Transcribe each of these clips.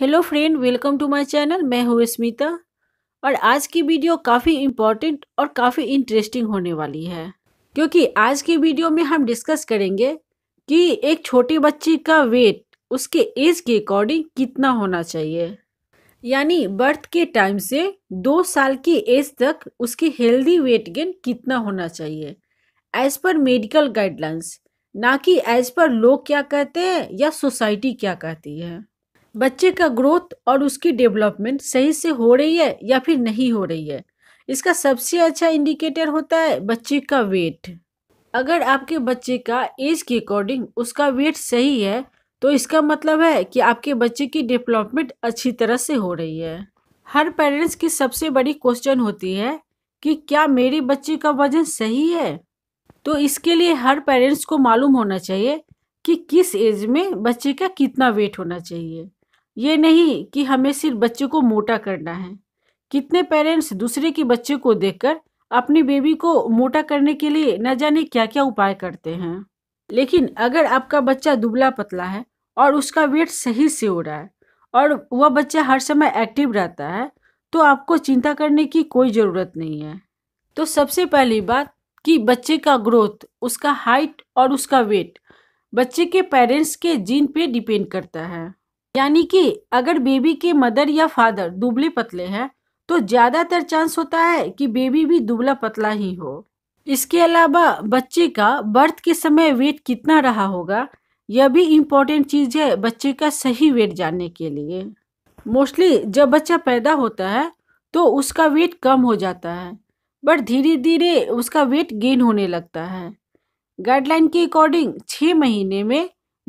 hello friend welcome to my channel मैं हूँ स्मिता और आज की वीडियो काफ़ी इम्पॉर्टेंट और काफ़ी इंटरेस्टिंग होने वाली है क्योंकि आज की वीडियो में हम डिस्कस करेंगे कि एक छोटी बच्ची का वेट उसके एज के अकॉर्डिंग कितना होना चाहिए यानी बर्थ के टाइम से दो साल की एज तक उसकी हेल्दी वेट गेन कितना होना चाहिए एज़ पर मेडिकल गाइडलाइंस ना कि एज़ पर लोग क्या कहते हैं या सोसाइटी क्या कहती है बच्चे का ग्रोथ और उसकी डेवलपमेंट सही से हो रही है या फिर नहीं हो रही है इसका सबसे अच्छा इंडिकेटर होता है बच्चे का वेट अगर आपके बच्चे का एज के अकॉर्डिंग उसका वेट सही है तो इसका मतलब है कि आपके बच्चे की डेवलपमेंट अच्छी तरह से हो रही है हर पेरेंट्स की सबसे बड़ी क्वेश्चन होती है कि क्या मेरे बच्चे का वजन सही है तो इसके लिए हर पेरेंट्स को मालूम होना चाहिए कि किस एज में बच्चे का कितना वेट होना चाहिए ये नहीं कि हमें सिर्फ बच्चे को मोटा करना है कितने पेरेंट्स दूसरे के बच्चे को देखकर अपनी बेबी को मोटा करने के लिए न जाने क्या क्या उपाय करते हैं लेकिन अगर आपका बच्चा दुबला पतला है और उसका वेट सही से हो रहा है और वह बच्चा हर समय एक्टिव रहता है तो आपको चिंता करने की कोई ज़रूरत नहीं है तो सबसे पहली बात कि बच्चे का ग्रोथ उसका हाइट और उसका वेट बच्चे के पेरेंट्स के जीन पे डिपेंड करता है यानी कि अगर बेबी के मदर या फादर दुबले पतले हैं तो ज़्यादातर चांस होता है कि बेबी भी दुबला पतला ही हो इसके अलावा बच्चे का बर्थ के समय वेट कितना रहा होगा यह भी इम्पोर्टेंट चीज़ है बच्चे का सही वेट जानने के लिए मोस्टली जब बच्चा पैदा होता है तो उसका वेट कम हो जाता है बट धीरे धीरे उसका वेट गेन होने लगता है गाइडलाइन के अकॉर्डिंग छः महीने में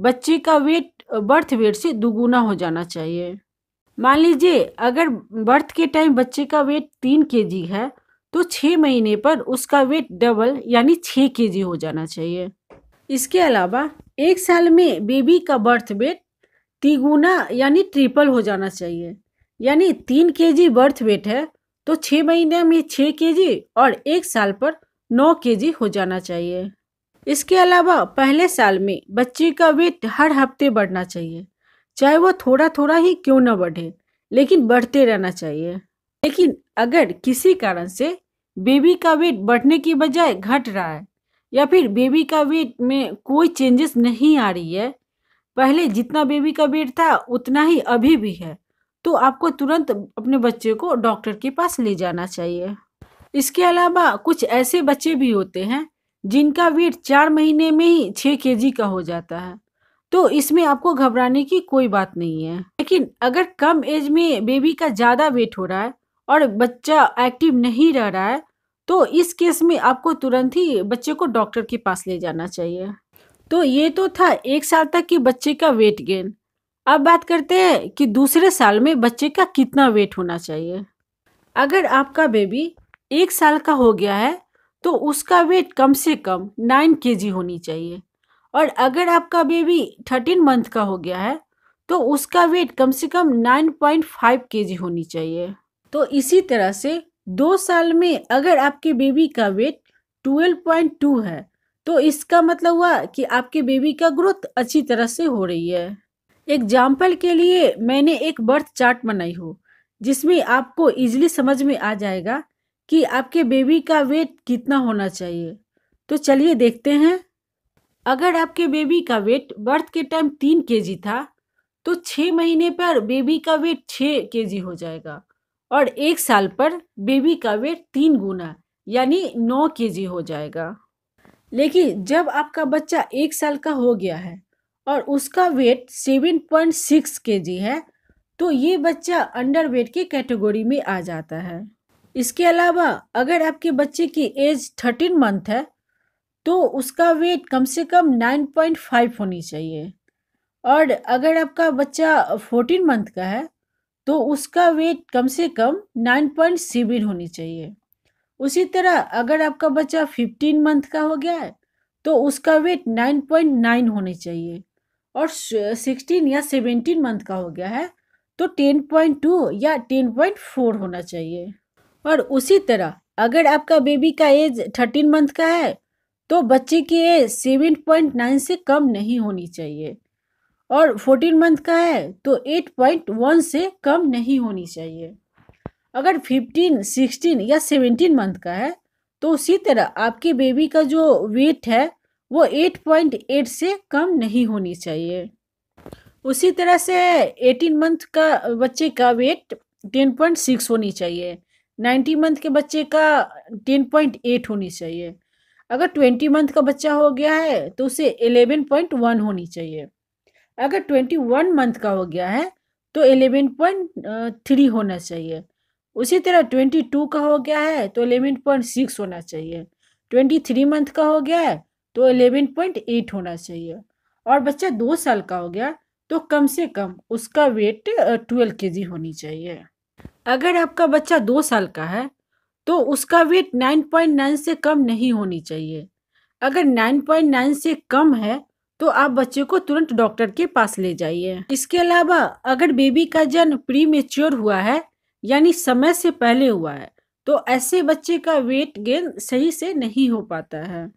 बच्चे का वेट बर्थ वेट से दुगुना हो जाना चाहिए मान लीजिए अगर बर्थ के टाइम बच्चे का वेट तीन के है तो छः महीने पर उसका वेट डबल यानी छः के हो जाना चाहिए इसके अलावा एक साल में बेबी का बर्थ वेट तिगुना यानी ट्रिपल हो जाना चाहिए यानी तीन के बर्थ वेट है तो छः महीने में छः के और एक साल पर नौ के हो जाना चाहिए इसके अलावा पहले साल में बच्चे का वेट हर हफ्ते बढ़ना चाहिए चाहे वह थोड़ा थोड़ा ही क्यों न बढ़े लेकिन बढ़ते रहना चाहिए लेकिन अगर किसी कारण से बेबी का वेट बढ़ने की बजाय घट रहा है या फिर बेबी का वेट में कोई चेंजेस नहीं आ रही है पहले जितना बेबी का वेट था उतना ही अभी भी है तो आपको तुरंत अपने बच्चे को डॉक्टर के पास ले जाना चाहिए इसके अलावा कुछ ऐसे बच्चे भी होते हैं जिनका वेट चार महीने में ही छः के का हो जाता है तो इसमें आपको घबराने की कोई बात नहीं है लेकिन अगर कम एज में बेबी का ज़्यादा वेट हो रहा है और बच्चा एक्टिव नहीं रह रहा है तो इस केस में आपको तुरंत ही बच्चे को डॉक्टर के पास ले जाना चाहिए तो ये तो था एक साल तक के बच्चे का वेट गेन अब बात करते हैं कि दूसरे साल में बच्चे का कितना वेट होना चाहिए अगर आपका बेबी एक साल का हो गया है तो उसका वेट कम से कम नाइन के होनी चाहिए और अगर आपका बेबी थर्टीन मंथ का हो गया है तो उसका वेट कम से कम नाइन पॉइंट फाइव के होनी चाहिए तो इसी तरह से दो साल में अगर आपके बेबी का वेट ट्वेल्व पॉइंट टू है तो इसका मतलब हुआ कि आपके बेबी का ग्रोथ अच्छी तरह से हो रही है एग्जाम्पल के लिए मैंने एक बर्थ चार्ट बनाई हो जिसमें आपको इजीली समझ में आ जाएगा कि आपके बेबी का वेट कितना होना चाहिए तो चलिए देखते हैं अगर आपके बेबी का वेट बर्थ के टाइम तीन के जी था तो छः महीने पर बेबी का वेट छः के जी हो जाएगा और एक साल पर बेबी का वेट तीन गुना यानी नौ के जी हो जाएगा लेकिन जब आपका बच्चा एक साल का हो गया है और उसका वेट सेवन पॉइंट सिक्स के जी है तो ये बच्चा अंडर वेट के कैटेगरी में आ जाता है इसके अलावा अगर आपके बच्चे की एज थर्टीन मंथ है तो उसका वेट कम से कम नाइन पॉइंट फाइव होनी चाहिए और अगर आपका बच्चा फोर्टीन मंथ का है तो उसका वेट कम से कम नाइन पॉइंट सेवन होनी चाहिए उसी तरह अगर आपका बच्चा फिफ्टीन मंथ का हो गया है तो उसका वेट नाइन पॉइंट नाइन होनी चाहिए और सिक्सटीन या सेवेंटीन मंथ का हो गया है तो टेन पॉइंट टू या टेन पॉइंट फोर होना चाहिए और उसी तरह अगर आपका बेबी का एज थर्टीन मंथ का है तो बच्चे की एज सेवन पॉइंट नाइन से कम नहीं होनी चाहिए और फोर्टीन मंथ का है तो एट पॉइंट वन से कम नहीं होनी चाहिए अगर फिफ्टीन सिक्सटीन या सेवेंटीन मंथ का है तो उसी तरह आपके बेबी का जो वेट है वो एट पॉइंट एट से कम नहीं होनी चाहिए उसी तरह से एटीन मंथ का बच्चे का वेट टेन पॉइंट सिक्स होनी चाहिए नाइन्टी मंथ के बच्चे का टेन पॉइंट एट होनी चाहिए अगर ट्वेंटी मंथ का बच्चा हो गया है तो उसे एलेवन पॉइंट वन होनी चाहिए अगर ट्वेंटी वन मंथ का हो गया है तो एलेवन पॉइंट थ्री होना चाहिए उसी तरह ट्वेंटी टू का हो गया है तो एलेवन पॉइंट सिक्स होना चाहिए ट्वेंटी थ्री मंथ का हो गया है तो एलेवन पॉइंट एट होना चाहिए और बच्चा दो साल का हो गया तो कम से कम उसका वेट ट्वेल्व के जी होनी चाहिए अगर आपका बच्चा दो साल का है तो उसका वेट 9.9 से कम नहीं होनी चाहिए अगर 9.9 से कम है तो आप बच्चे को तुरंत डॉक्टर के पास ले जाइए इसके अलावा अगर बेबी का जन्म प्री मेच्योर हुआ है यानी समय से पहले हुआ है तो ऐसे बच्चे का वेट गेन सही से नहीं हो पाता है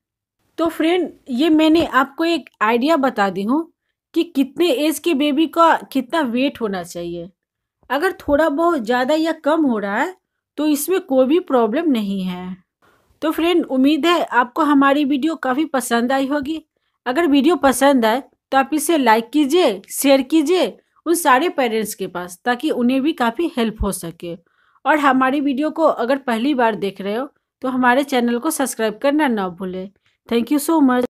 तो फ्रेंड ये मैंने आपको एक आइडिया बता दी हूँ कि कितने एज के बेबी का कितना वेट होना चाहिए अगर थोड़ा बहुत ज़्यादा या कम हो रहा है तो इसमें कोई भी प्रॉब्लम नहीं है तो फ्रेंड उम्मीद है आपको हमारी वीडियो काफ़ी पसंद आई होगी अगर वीडियो पसंद आए तो आप इसे लाइक कीजिए शेयर कीजिए उन सारे पेरेंट्स के पास ताकि उन्हें भी काफ़ी हेल्प हो सके और हमारी वीडियो को अगर पहली बार देख रहे हो तो हमारे चैनल को सब्सक्राइब करना ना भूलें थैंक यू सो मच